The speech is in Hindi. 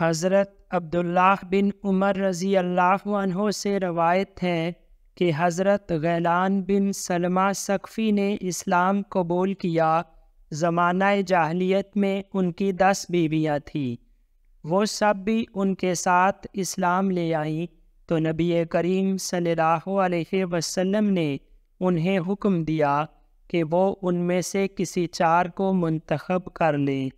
हज़रत अब्दुल्लाह बिन उमर रज़ी अल्लाह से रवायत है कि हज़रत गैलान बिन सलमा सकफ़ी ने इस्लाम कबूल किया ज़माना जाहलीत में उनकी दस बीवियाँ थीं वो सब भी उनके साथ इस्लाम ले आईं तो नबी करीम सल्लल्लाहु अलैहि वसल्लम ने उन्हें हुक्म दिया कि वो उनमें से किसी चार को मंतखब कर लें